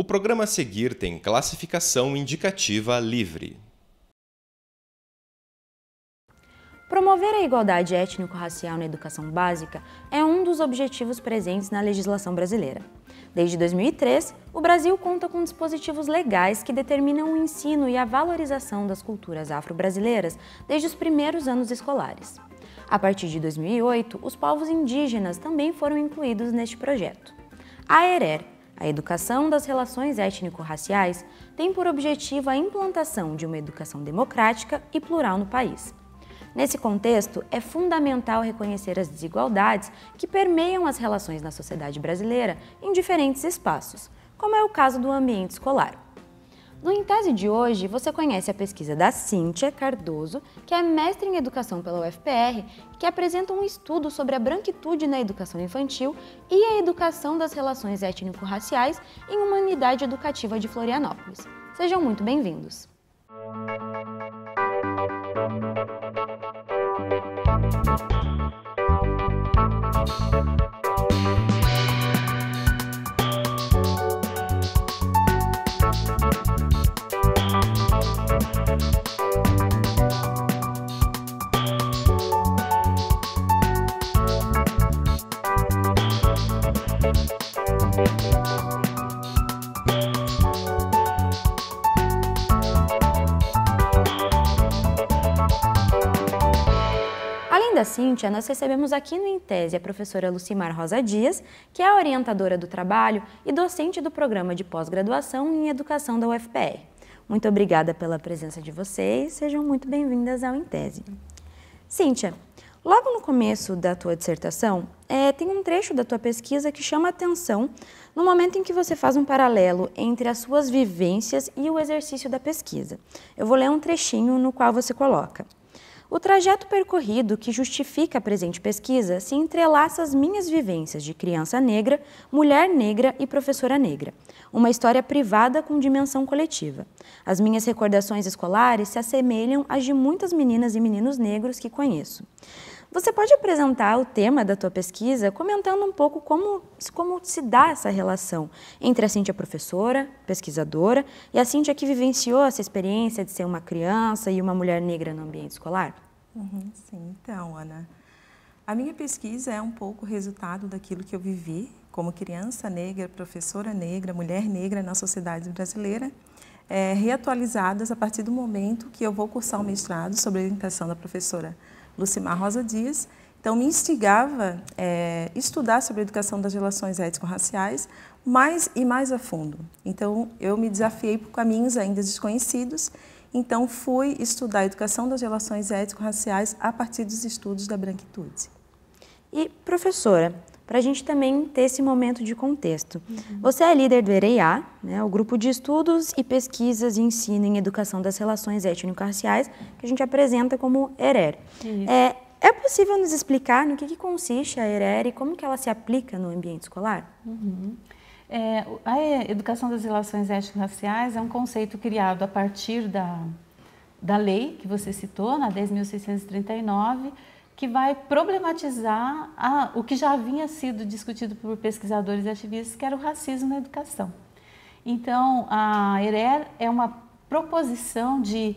O programa a seguir tem classificação indicativa livre. Promover a igualdade étnico-racial na educação básica é um dos objetivos presentes na legislação brasileira. Desde 2003, o Brasil conta com dispositivos legais que determinam o ensino e a valorização das culturas afro-brasileiras desde os primeiros anos escolares. A partir de 2008, os povos indígenas também foram incluídos neste projeto. A ERER, a educação das relações étnico-raciais tem por objetivo a implantação de uma educação democrática e plural no país. Nesse contexto, é fundamental reconhecer as desigualdades que permeiam as relações na sociedade brasileira em diferentes espaços, como é o caso do ambiente escolar. No Intese de hoje, você conhece a pesquisa da Cíntia Cardoso, que é mestre em educação pela UFPR, que apresenta um estudo sobre a branquitude na educação infantil e a educação das relações étnico-raciais em uma unidade educativa de Florianópolis. Sejam muito bem-vindos! Cíntia, nós recebemos aqui no Intese a professora Lucimar Rosa Dias, que é orientadora do trabalho e docente do programa de pós-graduação em educação da UFPR. Muito obrigada pela presença de vocês, sejam muito bem-vindas ao Intese. Cíntia, Logo no começo da tua dissertação, é, tem um trecho da tua pesquisa que chama atenção no momento em que você faz um paralelo entre as suas vivências e o exercício da pesquisa. Eu vou ler um trechinho no qual você coloca. O trajeto percorrido que justifica a presente pesquisa se entrelaça às minhas vivências de criança negra, mulher negra e professora negra, uma história privada com dimensão coletiva. As minhas recordações escolares se assemelham às de muitas meninas e meninos negros que conheço. Você pode apresentar o tema da tua pesquisa comentando um pouco como, como se dá essa relação entre a Cíntia professora, pesquisadora, e a Cíntia que vivenciou essa experiência de ser uma criança e uma mulher negra no ambiente escolar? Uhum, sim, então, Ana. A minha pesquisa é um pouco resultado daquilo que eu vivi como criança negra, professora negra, mulher negra na sociedade brasileira, é, reatualizadas a partir do momento que eu vou cursar o mestrado sobre a orientação da professora Lucimar Rosa Dias. Então, me instigava é, estudar sobre a educação das relações étnico-raciais mais e mais a fundo. Então, eu me desafiei por caminhos ainda desconhecidos. Então, fui estudar a educação das relações étnico-raciais a partir dos estudos da branquitude. E, professora, para a gente também ter esse momento de contexto. Uhum. Você é líder do EREIA, né, o grupo de estudos e pesquisas e ensino em educação das relações étnico-raciais, que a gente apresenta como ERER. É, é, possível nos explicar no que, que, consiste a ERER e como que ela se aplica no ambiente escolar? Uhum. É, a educação das relações étnico-raciais é um conceito criado a partir da, da lei que você citou, na 10.639, que vai problematizar a, o que já vinha sido discutido por pesquisadores e ativistas, que era o racismo na educação. Então, a ERER é uma proposição de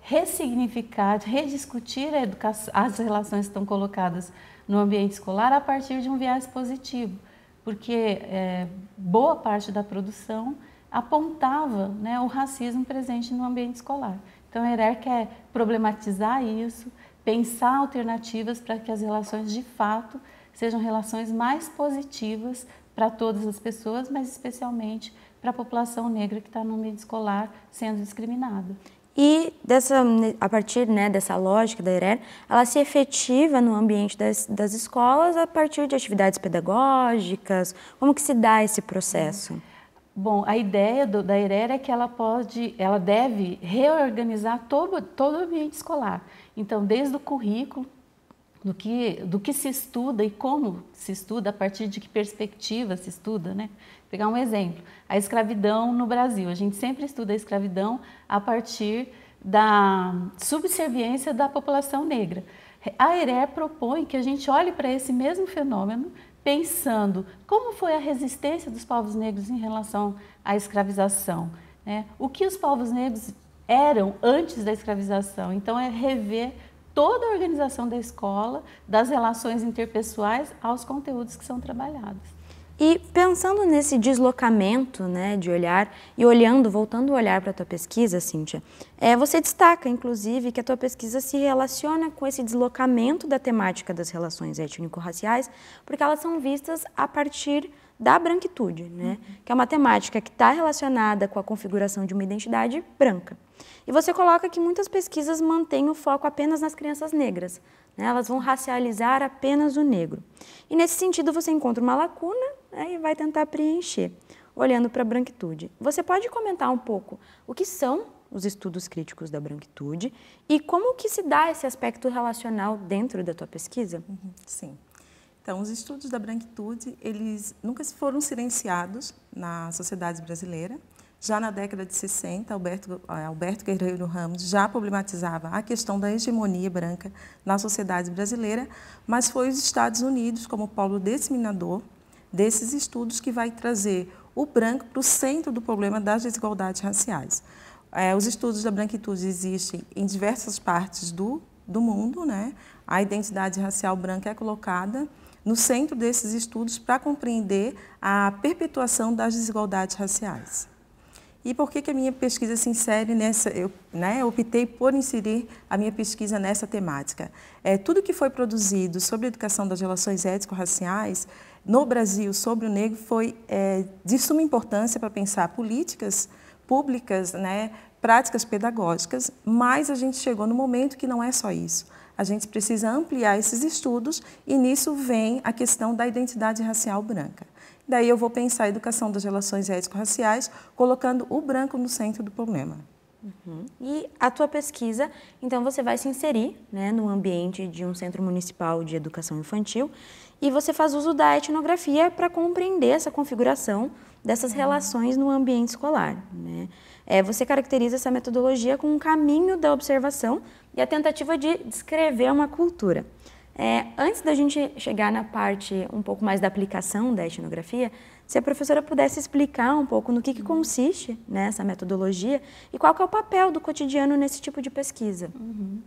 ressignificar, de rediscutir educação, as relações que estão colocadas no ambiente escolar a partir de um viés positivo, porque é, boa parte da produção apontava né, o racismo presente no ambiente escolar. Então, a ERER quer problematizar isso, pensar alternativas para que as relações de fato sejam relações mais positivas para todas as pessoas, mas especialmente para a população negra que está no meio escolar sendo discriminada. E dessa, né, a partir né, dessa lógica da ERER, ela se efetiva no ambiente das, das escolas a partir de atividades pedagógicas? Como que se dá esse processo? Bom, a ideia do, da ERERA é que ela pode, ela deve reorganizar todo, todo o ambiente escolar. Então, desde o currículo, do que, do que se estuda e como se estuda, a partir de que perspectiva se estuda, né? Vou pegar um exemplo, a escravidão no Brasil. A gente sempre estuda a escravidão a partir da subserviência da população negra. A ERER propõe que a gente olhe para esse mesmo fenômeno pensando como foi a resistência dos povos negros em relação à escravização, né? o que os povos negros eram antes da escravização. Então, é rever toda a organização da escola, das relações interpessoais aos conteúdos que são trabalhados. E pensando nesse deslocamento né, de olhar e olhando, voltando o olhar para a tua pesquisa, Cíntia, é, você destaca, inclusive, que a tua pesquisa se relaciona com esse deslocamento da temática das relações étnico-raciais, porque elas são vistas a partir da branquitude, né? Uhum. que é uma temática que está relacionada com a configuração de uma identidade branca. E você coloca que muitas pesquisas mantêm o foco apenas nas crianças negras, né? elas vão racializar apenas o negro. E nesse sentido você encontra uma lacuna e vai tentar preencher, olhando para a branquitude. Você pode comentar um pouco o que são os estudos críticos da branquitude e como que se dá esse aspecto relacional dentro da tua pesquisa? Uhum, sim. Então, os estudos da branquitude, eles nunca foram silenciados na sociedade brasileira. Já na década de 60, Alberto, eh, Alberto Guerreiro Ramos já problematizava a questão da hegemonia branca na sociedade brasileira, mas foi os Estados Unidos, como polo disseminador, desses estudos que vai trazer o branco para o centro do problema das desigualdades raciais. É, os estudos da branquitude existem em diversas partes do, do mundo, né? A identidade racial branca é colocada no centro desses estudos para compreender a perpetuação das desigualdades raciais. E por que, que a minha pesquisa se insere nessa, eu né, optei por inserir a minha pesquisa nessa temática? É, tudo que foi produzido sobre educação das relações ético raciais no Brasil sobre o negro foi é, de suma importância para pensar políticas públicas, né, práticas pedagógicas, mas a gente chegou no momento que não é só isso. A gente precisa ampliar esses estudos e nisso vem a questão da identidade racial branca. Daí eu vou pensar a educação das relações ético-raciais, colocando o branco no centro do problema. Uhum. E a tua pesquisa, então você vai se inserir né, no ambiente de um centro municipal de educação infantil e você faz uso da etnografia para compreender essa configuração dessas uhum. relações no ambiente escolar. Né? É, você caracteriza essa metodologia com um caminho da observação e a tentativa de descrever uma cultura. É, antes da gente chegar na parte um pouco mais da aplicação da etnografia, se a professora pudesse explicar um pouco no que, que consiste né, essa metodologia e qual que é o papel do cotidiano nesse tipo de pesquisa. Uhum.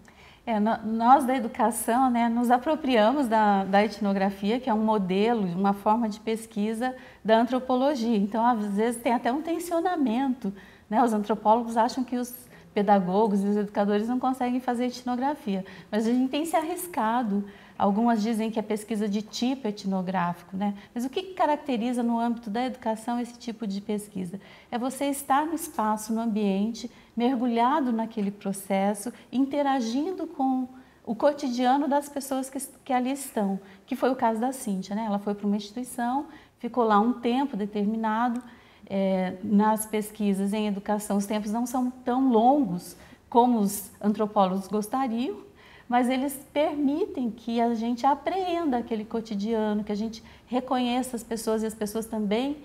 É, nós da educação né, nos apropriamos da, da, etnografia, que é um modelo, uma forma de pesquisa da antropologia. Então, às vezes, tem até um tensionamento. Né? Os antropólogos acham que os pedagogos e os educadores não conseguem fazer etnografia, mas a gente tem se arriscado Algumas dizem que é pesquisa de tipo etnográfico, né? Mas o que caracteriza no âmbito da educação esse tipo de pesquisa? É você estar no espaço, no ambiente, mergulhado naquele processo, interagindo com o cotidiano das pessoas que, que ali estão, que foi o caso da Cíntia, né? Ela foi para uma instituição, ficou lá um tempo determinado. É, nas pesquisas em educação, os tempos não são tão longos como os antropólogos gostariam, mas eles permitem que a gente apreenda aquele cotidiano, que a gente reconheça as pessoas e as pessoas também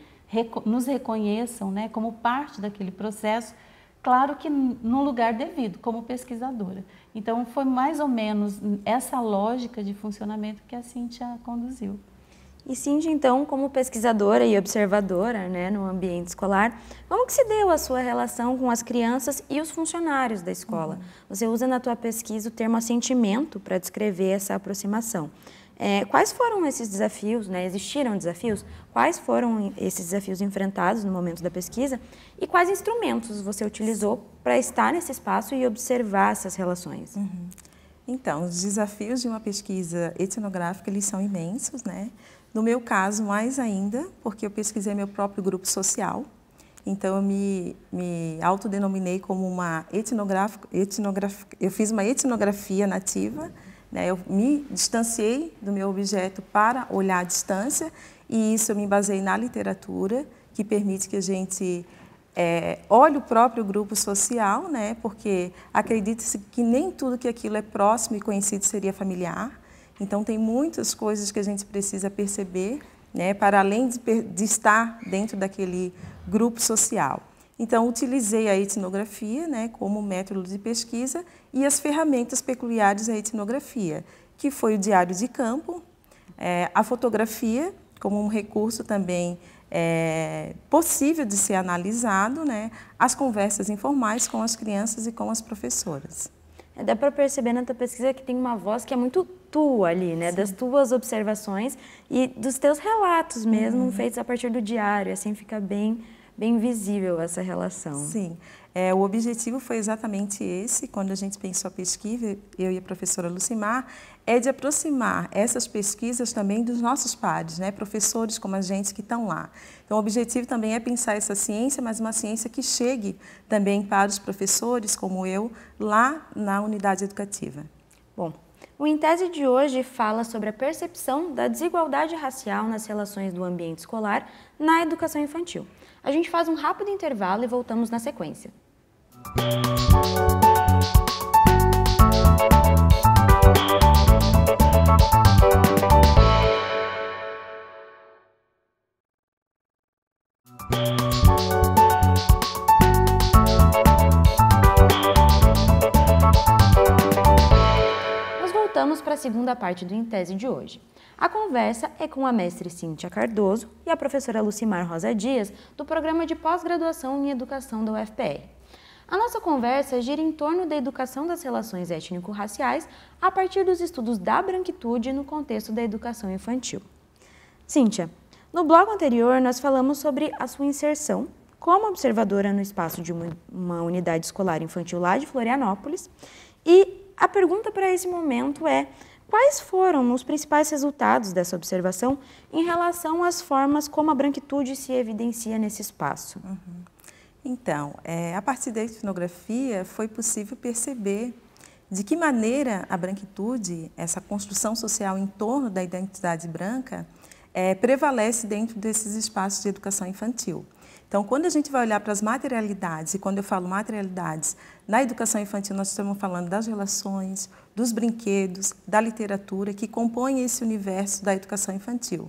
nos reconheçam né, como parte daquele processo, claro que no lugar devido, como pesquisadora. Então, foi mais ou menos essa lógica de funcionamento que a Cintia conduziu. E Cindy, então, como pesquisadora e observadora né, no ambiente escolar, como que se deu a sua relação com as crianças e os funcionários da escola? Uhum. Você usa na tua pesquisa o termo assentimento para descrever essa aproximação. É, quais foram esses desafios, né? existiram desafios? Quais foram esses desafios enfrentados no momento da pesquisa? E quais instrumentos você utilizou para estar nesse espaço e observar essas relações? Uhum. Então, os desafios de uma pesquisa etnográfica, eles são imensos, né? No meu caso, mais ainda, porque eu pesquisei meu próprio grupo social, então eu me, me autodenominei como uma etnográfica, eu fiz uma etnografia nativa, né? eu me distanciei do meu objeto para olhar a distância e isso eu me baseei na literatura, que permite que a gente é, olhe o próprio grupo social, né? porque acredita-se que nem tudo que aquilo é próximo e conhecido seria familiar. Então, tem muitas coisas que a gente precisa perceber, né, para além de, de estar dentro daquele grupo social. Então, utilizei a etnografia né, como método de pesquisa e as ferramentas peculiares à etnografia, que foi o diário de campo, é, a fotografia como um recurso também é, possível de ser analisado, né, as conversas informais com as crianças e com as professoras. É, dá para perceber na tua pesquisa que tem uma voz que é muito tua ali, né? Sim. Das tuas observações e dos teus relatos mesmo, uhum. feitos a partir do diário. Assim fica bem, bem visível essa relação. Sim. É, o objetivo foi exatamente esse, quando a gente pensou a pesquisa, eu e a professora Lucimar, é de aproximar essas pesquisas também dos nossos pares, né? professores como a gente que estão lá. Então, o objetivo também é pensar essa ciência, mas uma ciência que chegue também para os professores, como eu, lá na unidade educativa. Bom, o Em Tese de hoje fala sobre a percepção da desigualdade racial nas relações do ambiente escolar na educação infantil. A gente faz um rápido intervalo e voltamos na sequência. Música para a segunda parte do Em Tese de hoje. A conversa é com a mestre Cíntia Cardoso e a professora Lucimar Rosa Dias, do Programa de Pós-Graduação em Educação da UFPR. A nossa conversa gira em torno da educação das relações étnico-raciais a partir dos estudos da branquitude no contexto da educação infantil. Cíntia, no bloco anterior nós falamos sobre a sua inserção como observadora no espaço de uma unidade escolar infantil lá de Florianópolis e a pergunta para esse momento é: quais foram os principais resultados dessa observação em relação às formas como a branquitude se evidencia nesse espaço? Uhum. Então, é, a partir da etnografia foi possível perceber de que maneira a branquitude, essa construção social em torno da identidade branca, é, prevalece dentro desses espaços de educação infantil. Então, quando a gente vai olhar para as materialidades, e quando eu falo materialidades, na educação infantil, nós estamos falando das relações, dos brinquedos, da literatura que compõem esse universo da educação infantil.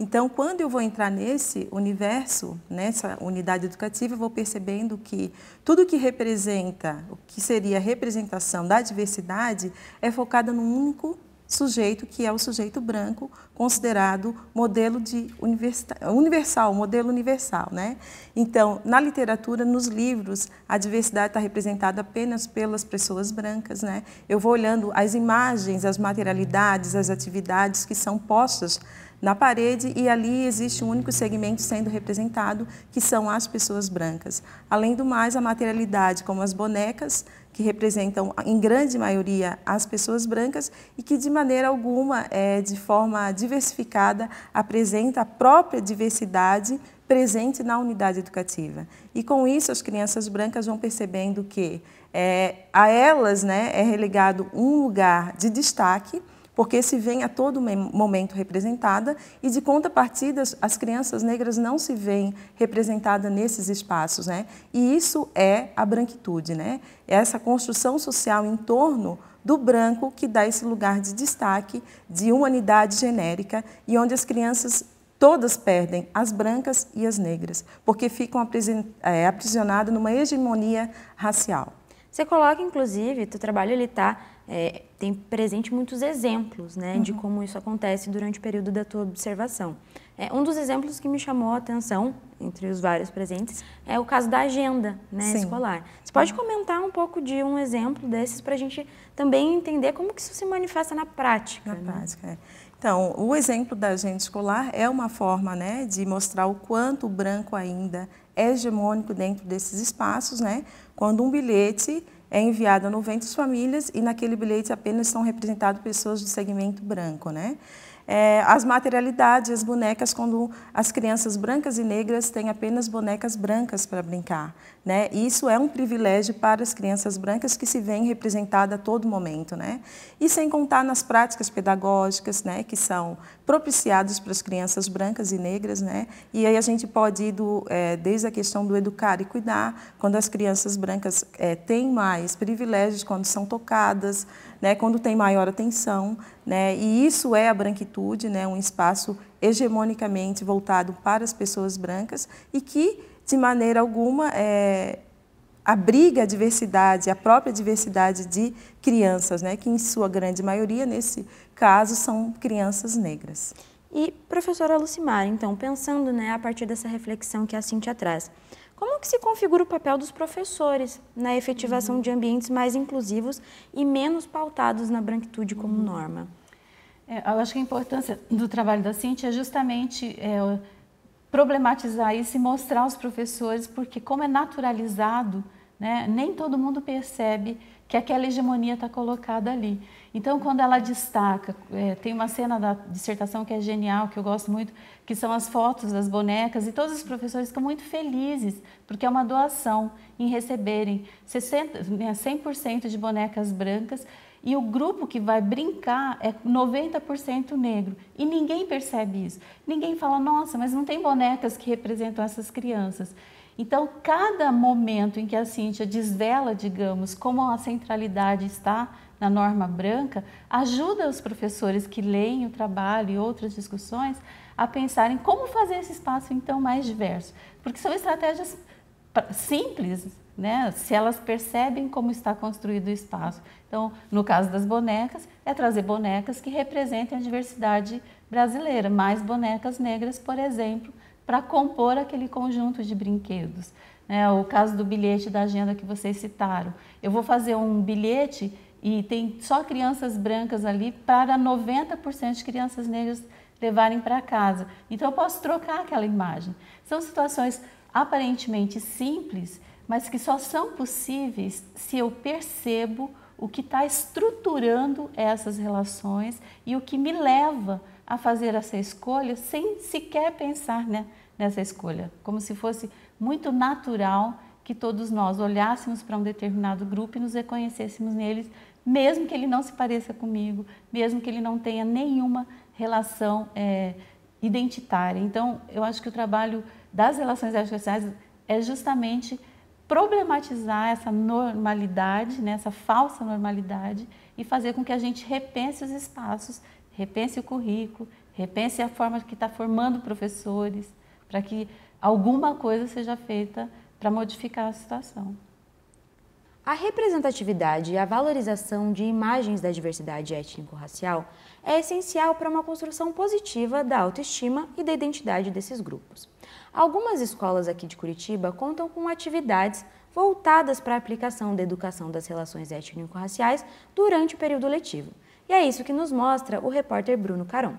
Então, quando eu vou entrar nesse universo, nessa unidade educativa, eu vou percebendo que tudo que representa, o que seria a representação da diversidade, é focada num único sujeito que é o sujeito branco considerado modelo de universal, modelo universal, né? Então, na literatura, nos livros, a diversidade está representada apenas pelas pessoas brancas, né? Eu vou olhando as imagens, as materialidades, as atividades que são postas na parede e ali existe um único segmento sendo representado, que são as pessoas brancas. Além do mais, a materialidade, como as bonecas, que representam, em grande maioria, as pessoas brancas e que, de maneira alguma, é, de forma diversificada, apresenta a própria diversidade presente na unidade educativa. E com isso, as crianças brancas vão percebendo que é, a elas né, é relegado um lugar de destaque porque se vem a todo momento representada e, de contrapartidas, as crianças negras não se veem representadas nesses espaços. Né? E isso é a branquitude, né? é essa construção social em torno do branco que dá esse lugar de destaque, de humanidade genérica e onde as crianças todas perdem, as brancas e as negras, porque ficam é, aprisionadas numa hegemonia racial. Você coloca, inclusive, o trabalho ele está é, tem presente muitos exemplos né, uhum. de como isso acontece durante o período da tua observação. É, um dos exemplos que me chamou a atenção, entre os vários presentes, é o caso da agenda né, escolar. Você pode uhum. comentar um pouco de um exemplo desses para a gente também entender como que isso se manifesta na prática? Na né? prática, é. Então, o exemplo da agenda escolar é uma forma né, de mostrar o quanto o branco ainda é hegemônico dentro desses espaços, né, quando um bilhete é enviado a 90 famílias e naquele bilhete apenas são representadas pessoas do segmento branco, né? é, as materialidades, as bonecas, quando as crianças brancas e negras têm apenas bonecas brancas para brincar. Né? isso é um privilégio para as crianças brancas que se veem representadas a todo momento. Né? E sem contar nas práticas pedagógicas né, que são propiciadas para as crianças brancas e negras. Né? E aí a gente pode ir do, é, desde a questão do educar e cuidar, quando as crianças brancas é, têm mais privilégios, quando são tocadas, né, quando tem maior atenção, né, e isso é a branquitude, né, um espaço hegemonicamente voltado para as pessoas brancas e que, de maneira alguma, é, abriga a diversidade, a própria diversidade de crianças, né, que em sua grande maioria, nesse caso, são crianças negras. E, professora Lucimar, então, pensando né, a partir dessa reflexão que a Cintia traz, como que se configura o papel dos professores na efetivação uhum. de ambientes mais inclusivos e menos pautados na branquitude como uhum. norma? É, eu acho que a importância do trabalho da Cintia é justamente é, problematizar isso e mostrar aos professores, porque como é naturalizado, né, nem todo mundo percebe que aquela hegemonia está colocada ali. Então, quando ela destaca, é, tem uma cena da dissertação que é genial, que eu gosto muito, que são as fotos das bonecas, e todos os professores ficam muito felizes, porque é uma doação em receberem 60, 100% né, de bonecas brancas, e o grupo que vai brincar é 90% negro. E ninguém percebe isso. Ninguém fala, nossa, mas não tem bonecas que representam essas crianças. Então, cada momento em que a Cíntia desvela, digamos, como a centralidade está na norma branca, ajuda os professores que leem o trabalho e outras discussões a pensarem como fazer esse espaço então mais diverso. Porque são estratégias simples, né? se elas percebem como está construído o espaço. Então, no caso das bonecas, é trazer bonecas que representem a diversidade brasileira, mais bonecas negras, por exemplo, para compor aquele conjunto de brinquedos. É, o caso do bilhete da agenda que vocês citaram. Eu vou fazer um bilhete e tem só crianças brancas ali para 90% de crianças negras levarem para casa. Então eu posso trocar aquela imagem. São situações aparentemente simples, mas que só são possíveis se eu percebo o que está estruturando essas relações e o que me leva a fazer essa escolha sem sequer pensar né, nessa escolha, como se fosse muito natural que todos nós olhássemos para um determinado grupo e nos reconhecêssemos neles, mesmo que ele não se pareça comigo, mesmo que ele não tenha nenhuma relação é, identitária. Então, eu acho que o trabalho das relações étnico é justamente problematizar essa normalidade, né, essa falsa normalidade, e fazer com que a gente repense os espaços repense o currículo, repense a forma que está formando professores, para que alguma coisa seja feita para modificar a situação. A representatividade e a valorização de imagens da diversidade étnico-racial é essencial para uma construção positiva da autoestima e da identidade desses grupos. Algumas escolas aqui de Curitiba contam com atividades voltadas para a aplicação da educação das relações étnico-raciais durante o período letivo. E é isso que nos mostra o repórter Bruno Caron.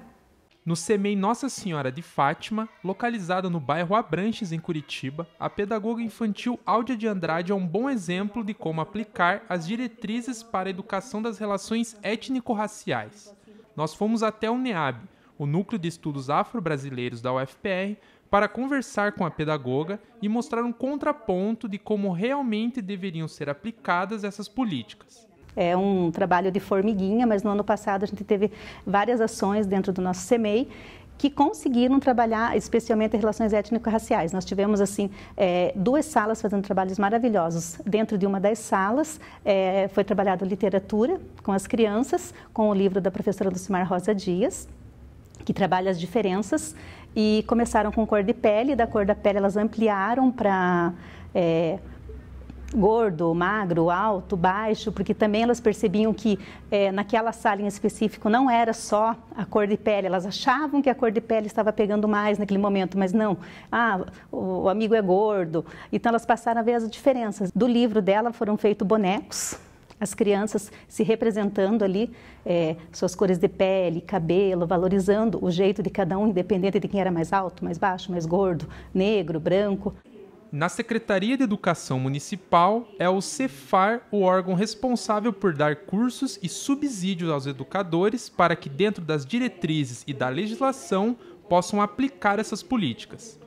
No SEMEI Nossa Senhora de Fátima, localizada no bairro Abranches, em Curitiba, a pedagoga infantil Áudia de Andrade é um bom exemplo de como aplicar as diretrizes para a educação das relações étnico-raciais. Nós fomos até o NEAB, o Núcleo de Estudos Afro-Brasileiros da UFPR, para conversar com a pedagoga e mostrar um contraponto de como realmente deveriam ser aplicadas essas políticas. É um trabalho de formiguinha, mas no ano passado a gente teve várias ações dentro do nosso CMEI que conseguiram trabalhar especialmente relações étnico-raciais. Nós tivemos, assim, é, duas salas fazendo trabalhos maravilhosos. Dentro de uma das salas é, foi trabalhado literatura com as crianças, com o livro da professora Lucimar Rosa Dias, que trabalha as diferenças, e começaram com cor de pele, da cor da pele elas ampliaram para... É, gordo, magro, alto, baixo, porque também elas percebiam que é, naquela sala em específico não era só a cor de pele, elas achavam que a cor de pele estava pegando mais naquele momento, mas não. Ah, o amigo é gordo. Então elas passaram a ver as diferenças. Do livro dela foram feitos bonecos as crianças se representando ali, é, suas cores de pele, cabelo, valorizando o jeito de cada um, independente de quem era mais alto, mais baixo, mais gordo, negro, branco. Na Secretaria de Educação Municipal é o Cefar o órgão responsável por dar cursos e subsídios aos educadores para que, dentro das diretrizes e da legislação, possam aplicar essas políticas.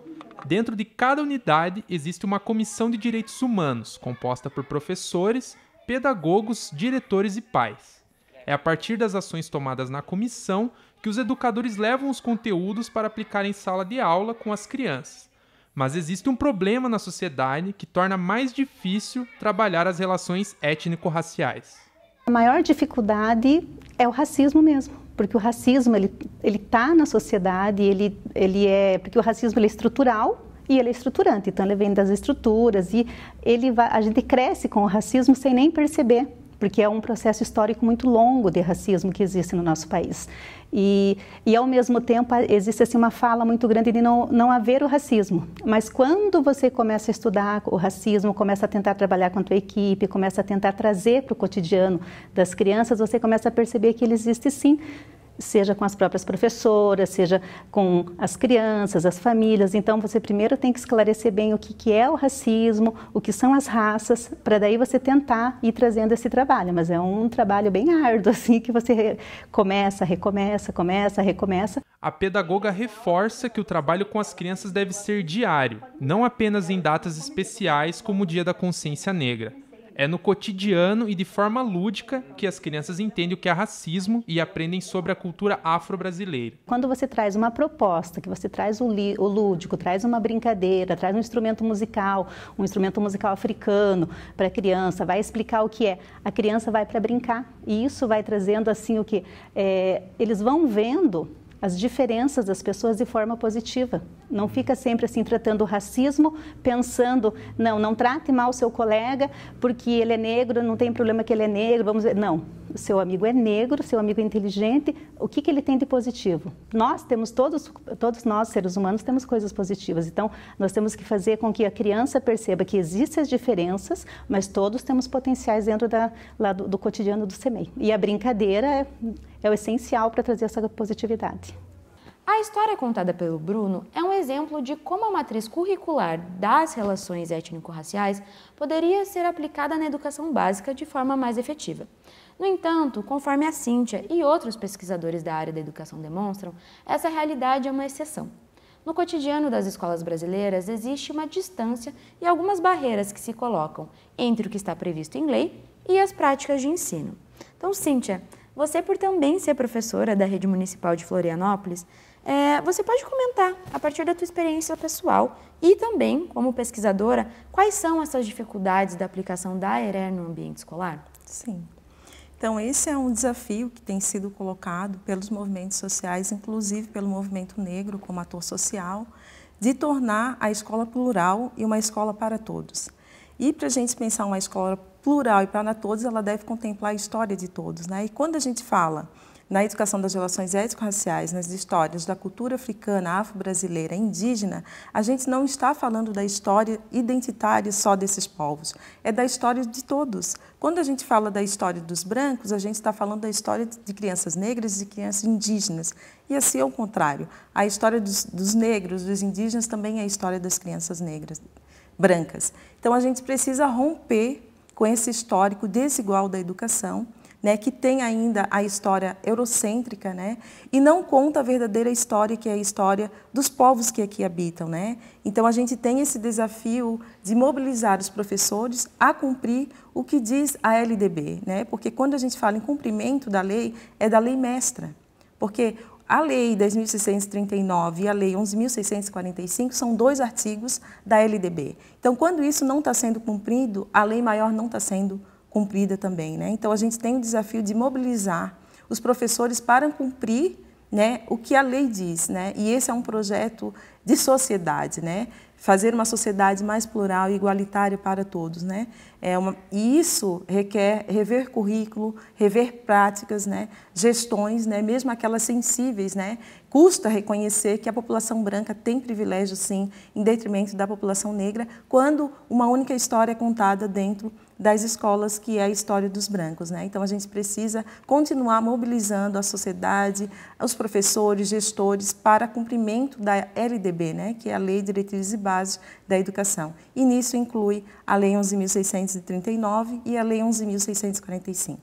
Dentro de cada unidade existe uma comissão de direitos humanos, composta por professores, pedagogos, diretores e pais. É a partir das ações tomadas na comissão que os educadores levam os conteúdos para aplicar em sala de aula com as crianças. Mas existe um problema na sociedade que torna mais difícil trabalhar as relações étnico-raciais. A maior dificuldade é o racismo mesmo, porque o racismo ele ele está na sociedade, ele ele é porque o racismo ele é estrutural e ele é estruturante, então ele vem das estruturas e ele vai, a gente cresce com o racismo sem nem perceber porque é um processo histórico muito longo de racismo que existe no nosso país. E, e ao mesmo tempo, existe assim, uma fala muito grande de não, não haver o racismo. Mas quando você começa a estudar o racismo, começa a tentar trabalhar com a tua equipe, começa a tentar trazer para o cotidiano das crianças, você começa a perceber que ele existe sim, seja com as próprias professoras, seja com as crianças, as famílias. Então, você primeiro tem que esclarecer bem o que, que é o racismo, o que são as raças, para daí você tentar ir trazendo esse trabalho. Mas é um trabalho bem árduo, assim, que você começa, recomeça, começa, recomeça. A pedagoga reforça que o trabalho com as crianças deve ser diário, não apenas em datas especiais como o Dia da Consciência Negra. É no cotidiano e de forma lúdica que as crianças entendem o que é racismo e aprendem sobre a cultura afro-brasileira. Quando você traz uma proposta, que você traz o, li, o lúdico, traz uma brincadeira, traz um instrumento musical, um instrumento musical africano para a criança, vai explicar o que é. A criança vai para brincar e isso vai trazendo assim o que é, eles vão vendo as diferenças das pessoas de forma positiva. Não fica sempre assim tratando o racismo, pensando, não, não trate mal o seu colega porque ele é negro, não tem problema que ele é negro, vamos ver. Não, o seu amigo é negro, seu amigo é inteligente, o que, que ele tem de positivo? Nós temos todos, todos nós seres humanos temos coisas positivas, então nós temos que fazer com que a criança perceba que existem as diferenças, mas todos temos potenciais dentro da, lá do, do cotidiano do SEMEI. E a brincadeira é é essencial para trazer essa positividade. A história contada pelo Bruno é um exemplo de como a matriz curricular das relações étnico-raciais poderia ser aplicada na educação básica de forma mais efetiva. No entanto, conforme a Cíntia e outros pesquisadores da área da educação demonstram, essa realidade é uma exceção. No cotidiano das escolas brasileiras existe uma distância e algumas barreiras que se colocam entre o que está previsto em lei e as práticas de ensino. Então, Cíntia, você, por também ser professora da rede municipal de Florianópolis, é, você pode comentar, a partir da tua experiência pessoal e também, como pesquisadora, quais são essas dificuldades da aplicação da ERER no ambiente escolar? Sim. Então, esse é um desafio que tem sido colocado pelos movimentos sociais, inclusive pelo movimento negro como ator social, de tornar a escola plural e uma escola para todos. E para a gente pensar uma escola plural e para todos, ela deve contemplar a história de todos. Né? E quando a gente fala na educação das relações étnico-raciais, nas histórias da cultura africana, afro-brasileira, indígena, a gente não está falando da história identitária só desses povos, é da história de todos. Quando a gente fala da história dos brancos, a gente está falando da história de crianças negras e de crianças indígenas. E assim é o contrário. A história dos, dos negros, dos indígenas, também é a história das crianças negras, brancas. Então a gente precisa romper com esse histórico desigual da educação, né, que tem ainda a história eurocêntrica, né, e não conta a verdadeira história, que é a história dos povos que aqui habitam. Né? Então, a gente tem esse desafio de mobilizar os professores a cumprir o que diz a LDB, né? porque quando a gente fala em cumprimento da lei, é da lei mestra. Porque a Lei 10.639 e a Lei 11.645 são dois artigos da LDB. Então, quando isso não está sendo cumprido, a lei maior não está sendo cumprida também. Né? Então, a gente tem o desafio de mobilizar os professores para cumprir né, o que a lei diz, né? E esse é um projeto de sociedade, né? Fazer uma sociedade mais plural e igualitária para todos, né? É uma, e isso requer rever currículo, rever práticas, né? Gestões, né? Mesmo aquelas sensíveis, né? Custa reconhecer que a população branca tem privilégio, sim, em detrimento da população negra, quando uma única história é contada dentro das escolas, que é a história dos brancos. Né? Então, a gente precisa continuar mobilizando a sociedade, os professores, gestores, para cumprimento da LDB, né? que é a Lei de Diretrizes e Bases da Educação. E nisso inclui a Lei 11.639 e a Lei 11.645.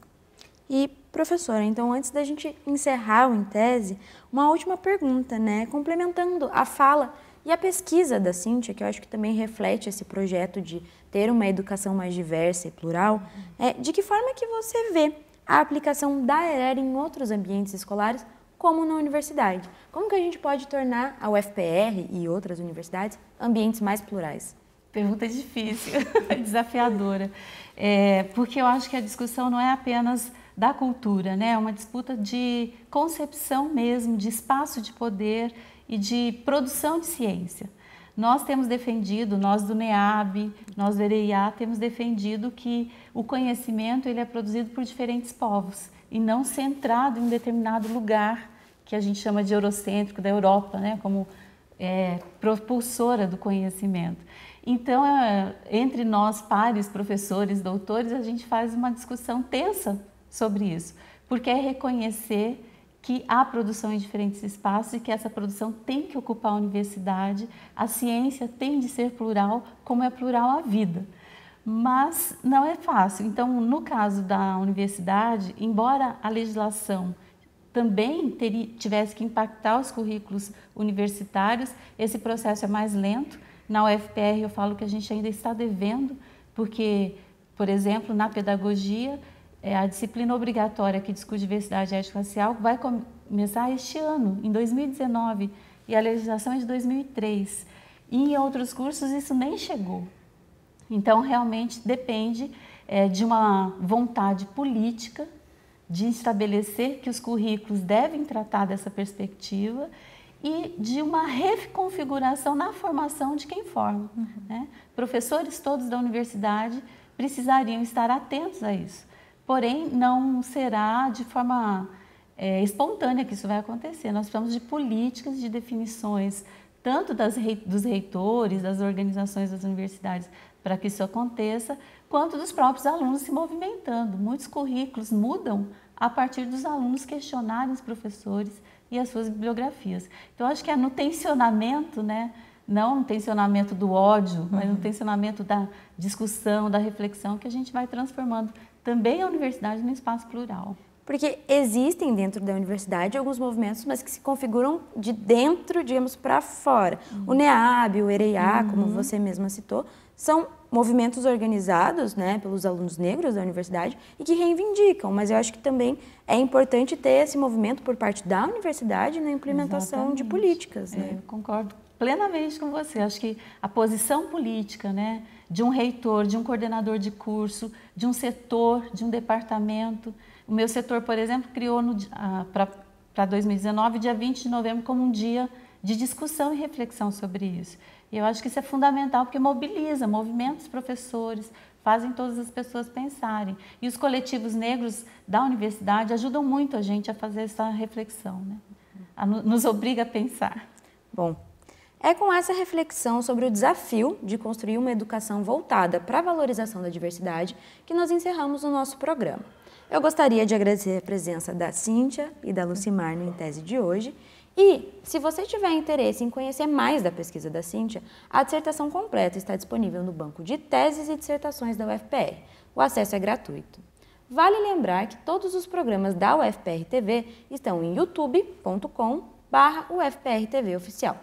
E, professora, então, antes da gente encerrar o Em Tese, uma última pergunta, né? complementando a fala e a pesquisa da Cíntia, que eu acho que também reflete esse projeto de ter uma educação mais diversa e plural, é de que forma que você vê a aplicação da ERER em outros ambientes escolares, como na universidade? Como que a gente pode tornar a UFPR e outras universidades ambientes mais plurais? Pergunta difícil, desafiadora, é, porque eu acho que a discussão não é apenas da cultura, né? É uma disputa de concepção mesmo, de espaço de poder, e de produção de ciência. Nós temos defendido, nós do NEAB, nós do EREIA, temos defendido que o conhecimento ele é produzido por diferentes povos e não centrado em um determinado lugar que a gente chama de eurocêntrico da Europa, né, como é, propulsora do conhecimento. Então, é, entre nós, pares, professores, doutores, a gente faz uma discussão tensa sobre isso, porque é reconhecer que há produção em diferentes espaços e que essa produção tem que ocupar a universidade. A ciência tem de ser plural, como é plural a vida. Mas não é fácil. Então, no caso da universidade, embora a legislação também teria, tivesse que impactar os currículos universitários, esse processo é mais lento. Na UFPR, eu falo que a gente ainda está devendo, porque, por exemplo, na pedagogia, é, a disciplina obrigatória que discute diversidade étnico-racial vai começar este ano, em 2019, e a legislação é de 2003. E em outros cursos isso nem chegou. Então, realmente depende é, de uma vontade política de estabelecer que os currículos devem tratar dessa perspectiva e de uma reconfiguração na formação de quem forma. Uhum. Né? Professores todos da universidade precisariam estar atentos a isso porém não será de forma é, espontânea que isso vai acontecer. Nós precisamos de políticas, de definições, tanto das, dos reitores, das organizações das universidades, para que isso aconteça, quanto dos próprios alunos se movimentando. Muitos currículos mudam a partir dos alunos questionarem os professores e as suas bibliografias. Então, acho que é no tensionamento, né? não no tensionamento do ódio, mas no uhum. tensionamento da discussão, da reflexão, que a gente vai transformando também a universidade no espaço plural. Porque existem dentro da universidade alguns movimentos, mas que se configuram de dentro, digamos, para fora. Uhum. O NEAB, o EREIÁ, uhum. como você mesma citou, são movimentos organizados né, pelos alunos negros da universidade e que reivindicam, mas eu acho que também é importante ter esse movimento por parte da universidade na implementação Exatamente. de políticas. Né? É, eu concordo plenamente com você. Acho que a posição política, né? de um reitor, de um coordenador de curso, de um setor, de um departamento. O meu setor, por exemplo, criou ah, para 2019, dia 20 de novembro, como um dia de discussão e reflexão sobre isso. E eu acho que isso é fundamental porque mobiliza, movimenta os professores, fazem todas as pessoas pensarem. E os coletivos negros da universidade ajudam muito a gente a fazer essa reflexão, né? A nos obriga a pensar. Bom, é com essa reflexão sobre o desafio de construir uma educação voltada para a valorização da diversidade que nós encerramos o nosso programa. Eu gostaria de agradecer a presença da Cíntia e da Lucimar no Em Tese de hoje. E, se você tiver interesse em conhecer mais da pesquisa da Cíntia, a dissertação completa está disponível no banco de teses e dissertações da UFPR. O acesso é gratuito. Vale lembrar que todos os programas da UFPR TV estão em youtube.com/ufprtvoficial.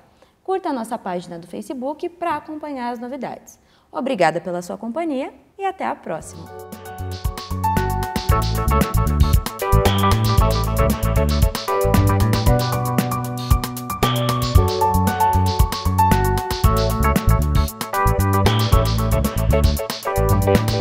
Curta a nossa página do Facebook para acompanhar as novidades. Obrigada pela sua companhia e até a próxima! Thank you.